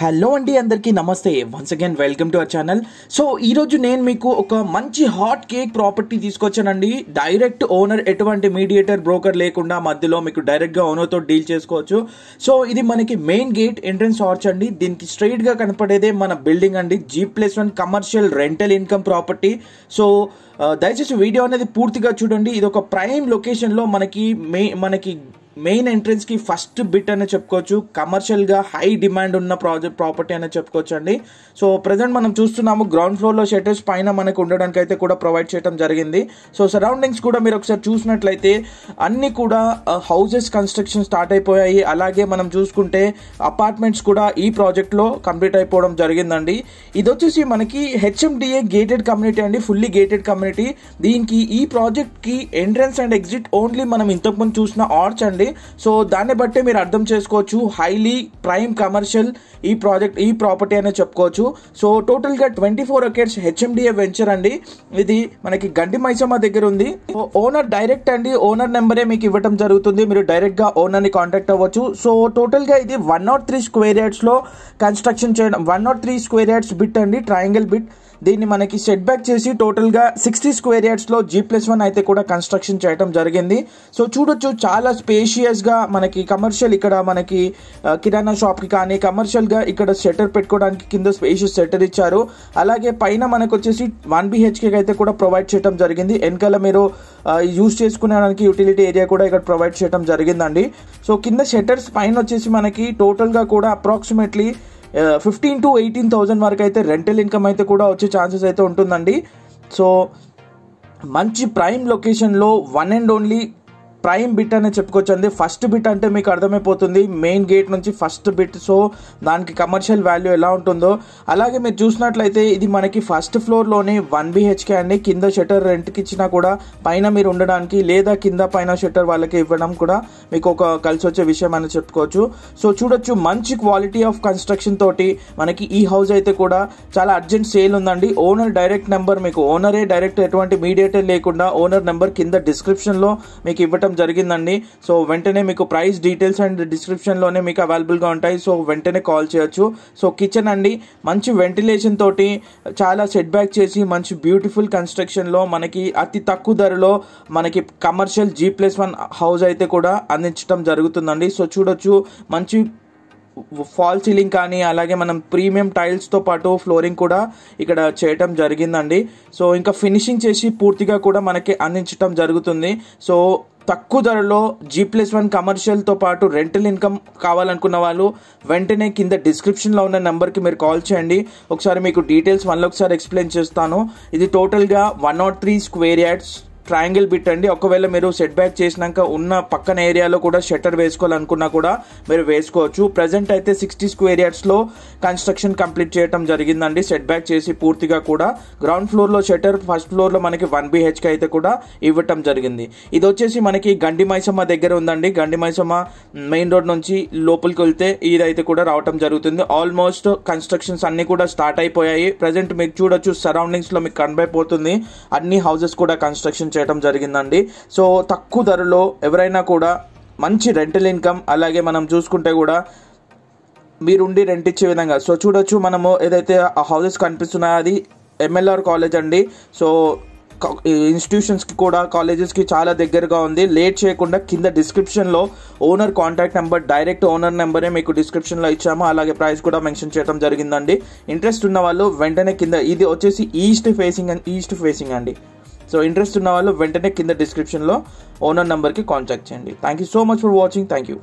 hello అండి అందరికీ నమస్తే once again welcome to our channel so ఈరోజు నేను మీకు ఒక మంచి హాట్ కేక్ ప్రాపర్టీ తీసుకొచ్చానండి డైరెక్ట్ ఓనర్ ఎటువంటి మీడియేటర్ బ్రోకర్ లేకుండా మధ్యలో మీకు డైరెక్ట్గా ఓనర్తో డీల్ చేసుకోవచ్చు సో ఇది మనకి మెయిన్ గేట్ ఎంట్రన్స్ ఆర్చ్ అండి దీనికి స్ట్రైట్గా కనపడేదే మన బిల్డింగ్ అండి G plus one commercial rental income property so దయచేసి వీడియో అనేది పూర్తిగా చూడండి ఇది ఒక ప్రైమ్ లొకేషన్లో మనకి మే మనకి మెయిన్ ఎంట్రెన్స్ కి ఫస్ట్ బిట్ అనే చెప్పుకోవచ్చు కమర్షియల్గా హై డిమాండ్ ఉన్న ప్రాజెక్ట్ ప్రాపర్టీ అనే చెప్పుకోవచ్చు అండి సో ప్రజెంట్ మనం చూస్తున్నాము గ్రౌండ్ ఫ్లోర్లో షెటర్స్ పైన మనకు ఉండడానికి అయితే కూడా ప్రొవైడ్ చేయడం జరిగింది సో సరౌండింగ్స్ కూడా మీరు ఒకసారి చూసినట్లయితే అన్నీ కూడా హౌసెస్ కన్స్ట్రక్షన్ స్టార్ట్ అయిపోయాయి అలాగే మనం చూసుకుంటే అపార్ట్మెంట్స్ కూడా ఈ ప్రాజెక్ట్లో కంప్లీట్ అయిపోవడం జరిగిందండి ఇది వచ్చేసి మనకి హెచ్ఎండిఏ గేటెడ్ కమ్యూనిటీ అండి ఫుల్లీ గేటెడ్ కమ్యూనిటీ దీనికి ఈ ప్రాజెక్ట్కి ఎంట్రెన్స్ అండ్ ఎగ్జిట్ ఓన్లీ మనం ఇంతకుముందు చూసిన ఆర్చ్ అండి ఉండాలి సో దాన్ని బట్టి మీరు అర్థం చేసుకోవచ్చు హైలీ ప్రైమ్ కమర్షియల్ ఈ ప్రాజెక్ట్ ఈ ప్రాపర్టీ అనేది చెప్పుకోవచ్చు సో టోటల్గా twenty four acres HMDA venture అండి ఇది మనకి గండి మైసమ్మ దగ్గర ఉంది ఓనర్ డైరెక్ట్ అండి ఓనర్ నెంబరే మీకు ఇవ్వడం జరుగుతుంది మీరు డైరెక్ట్గా ఓనర్ని కాంటాక్ట్ అవ్వచ్చు సో టోటల్గా ఇది వన్ నాట్ త్రీ స్క్వేర్ యార్డ్స్లో కన్స్ట్రక్షన్ చేయడం one nought three square yards bit అండి ట్రయాంగిల్ బిట్ దీన్ని మనకి సెట్ బ్యాక్ చేసి టోటల్గా సిక్స్టీ స్క్వేర్ యార్డ్స్లో జీ ప్లస్ వన్ అయితే కూడా కన్స్ట్రక్షన్ చేయడం జరిగింది సో చూడొచ్చు చాలా స్పేస్ కాన్షియస్గా మనకి కమర్షియల్ ఇక్కడ మనకి కిరాణా షాప్కి కానీ కమర్షియల్గా ఇక్కడ షెటర్ పెట్టుకోవడానికి కింద స్పేషియస్ షెటర్ ఇచ్చారు అలాగే పైన మనకు వచ్చేసి వన్ బిహెచ్కే అయితే కూడా ప్రొవైడ్ చేయడం జరిగింది వెనకాల మీరు యూజ్ చేసుకునేదానికి యూటిలిటీ ఏరియా కూడా ఇక్కడ ప్రొవైడ్ చేయడం జరిగిందండి సో కింద షెటర్స్ పైన వచ్చేసి మనకి టోటల్గా కూడా approximately fifteen to eighteen thousand వరకు అయితే రెంటల్ ఇన్కమ్ అయితే కూడా వచ్చే ఛాన్సెస్ అయితే ఉంటుందండి సో మంచి ప్రైమ్ లొకేషన్లో one and only prime bit అనే చెప్పుకోవచ్చండి ఫస్ట్ బిట్ అంటే మీకు అర్థమైపోతుంది మెయిన్ గేట్ నుంచి ఫస్ట్ బిట్ సో దానికి కమర్షియల్ వాల్యూ ఎలా ఉంటుందో అలాగే మీరు చూసినట్లయితే ఇది మనకి ఫస్ట్ ఫ్లోర్లోనే వన్ బిహెచ్కే అండి కింద షటర్ రెంట్కి ఇచ్చినా కూడా పైన మీరు ఉండడానికి లేదా కింద పైన షెటర్ వాళ్ళకి ఇవ్వడం కూడా మీకు ఒక కలిసి వచ్చే విషయం అని చెప్పుకోవచ్చు సో చూడొచ్చు మంచి క్వాలిటీ ఆఫ్ కన్స్ట్రక్షన్ తోటి మనకి ఈ హౌస్ అయితే కూడా చాలా అర్జెంట్ సేల్ ఉందండి ఓనర్ డైరెక్ట్ నెంబర్ మీకు ఓనరే డైరెక్ట్ ఎటువంటి మీడియేటర్ లేకుండా ఓనర్ నెంబర్ కింద డిస్క్రిప్షన్లో మీకు ఇవ్వటం చేయడం జరిగిందండి సో వెంటనే మీకు ప్రైస్ డీటెయిల్స్ అండ్ డిస్క్రిప్షన్లోనే మీకు అవైలబుల్గా ఉంటాయి సో వెంటనే కాల్ చేయొచ్చు సో కిచెన్ అండి మంచి వెంటిలేషన్ తోటి చాలా సెట్ బ్యాక్ చేసి మంచి బ్యూటిఫుల్ కన్స్ట్రక్షన్లో మనకి అతి తక్కువ ధరలో మనకి commercial G plus one house అయితే కూడా అందించడం జరుగుతుందండి సో చూడొచ్చు మంచి ఫాల్ సీలింగ్ కానీ అలాగే మనం ప్రీమియం టైల్స్తో పాటు ఫ్లోరింగ్ కూడా ఇక్కడ చేయటం జరిగిందండి సో ఇంకా ఫినిషింగ్ చేసి పూర్తిగా కూడా మనకి అందించటం జరుగుతుంది సో తక్కువ ధరలో జీ ప్లస్ వన్ కమర్షియల్తో పాటు రెంటల్ ఇన్కమ్ కావాలనుకున్న వాళ్ళు వెంటనే కింద డిస్క్రిప్షన్లో ఉన్న నెంబర్కి మీరు కాల్ చేయండి ఒకసారి మీకు డీటెయిల్స్ మళ్ళీ ఒకసారి ఎక్స్ప్లెయిన్ చేస్తాను ఇది టోటల్గా one nought three square yards triangle bit అండి ఒకవేళ మీరు సెట్ బ్యాక్ చేసినాక ఉన్న పక్కన ఏరియాలో కూడా షట్టర్ వేసుకోవాలనుకున్నా కూడా మీరు వేసుకోవచ్చు ప్రజెంట్ అయితే సిక్స్టీ స్క్వేర్ యార్డ్స్లో కన్స్ట్రక్షన్ కంప్లీట్ చేయడం జరిగిందండి సెట్ బ్యాక్ చేసి పూర్తిగా కూడా గ్రౌండ్ ఫ్లోర్లో షట్టర్ ఫస్ట్ ఫ్లోర్లో మనకి వన్ బీహెచ్కి అయితే కూడా ఇవ్వటం జరిగింది ఇది వచ్చేసి మనకి గండి మైసమ్మ దగ్గర ఉందండి గండి మైసమ్మ మెయిన్ రోడ్ నుంచి లోపలికి వెళ్తే ఇదైతే కూడా రావటం జరుగుతుంది ఆల్మోస్ట్ కన్స్ట్రక్షన్స్ అన్నీ కూడా స్టార్ట్ అయిపోయాయి ప్రజెంట్ మీరు చూడొచ్చు సరౌండింగ్స్లో మీకు కనబైపోతుంది అన్ని హౌసెస్ కూడా కన్స్ట్రక్షన్ చేయడం జరిగిందండి సో తక్కువ ధరలో ఎవరైనా కూడా మంచి రెంటల్ ఇన్కమ్ అలాగే మనం చూసుకుంటే కూడా మీరుండి రెంట్ ఇచ్చే విధంగా సో చూడొచ్చు మనము ఏదైతే ఆ హౌసెస్ కనిపిస్తున్నాయో అది ఎంఎల్ఆర్ కాలేజ్ అండి సో ఇన్స్టిట్యూషన్స్కి కూడా కాలేజెస్కి చాలా దగ్గరగా ఉంది లేట్ చేయకుండా కింద డిస్క్రిప్షన్లో owner contact number direct owner నెంబరే మీకు డిస్క్రిప్షన్లో ఇచ్చాము అలాగే ప్రైస్ కూడా మెన్షన్ చేయడం జరిగిందండి ఇంట్రెస్ట్ ఉన్న వాళ్ళు వెంటనే కింద ఇది వచ్చేసి ఈస్ట్ ఫేసింగ్ ఈస్ట్ ఫేసింగ్ అండి సో ఇంట్రెస్ట్ ఉన్న వాళ్ళు వెంటనే కింద డిస్క్రిప్షన్లో ఓనర్ నెంబర్కి కాంటాక్ట్ చేయండి thank you so much for watching thank you